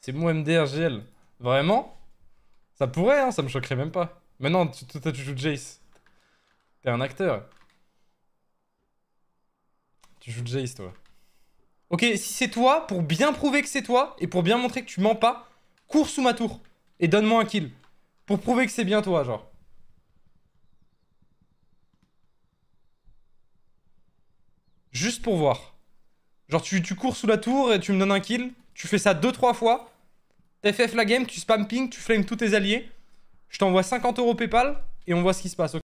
C'est mon MDRGL. Vraiment Ça pourrait, hein, ça me choquerait même pas. Maintenant, tu, tu, tu joues Jace. T'es un acteur. Tu joues Jace, toi. Ok, si c'est toi, pour bien prouver que c'est toi, et pour bien montrer que tu mens pas, cours sous ma tour, et donne-moi un kill. Pour prouver que c'est bien toi, genre. Juste pour voir. Genre tu cours sous la tour et tu me donnes un kill tu fais ça deux-trois fois. FF la game, tu spam ping, tu flames tous tes alliés. Je t'envoie 50 euros PayPal et on voit ce qui se passe.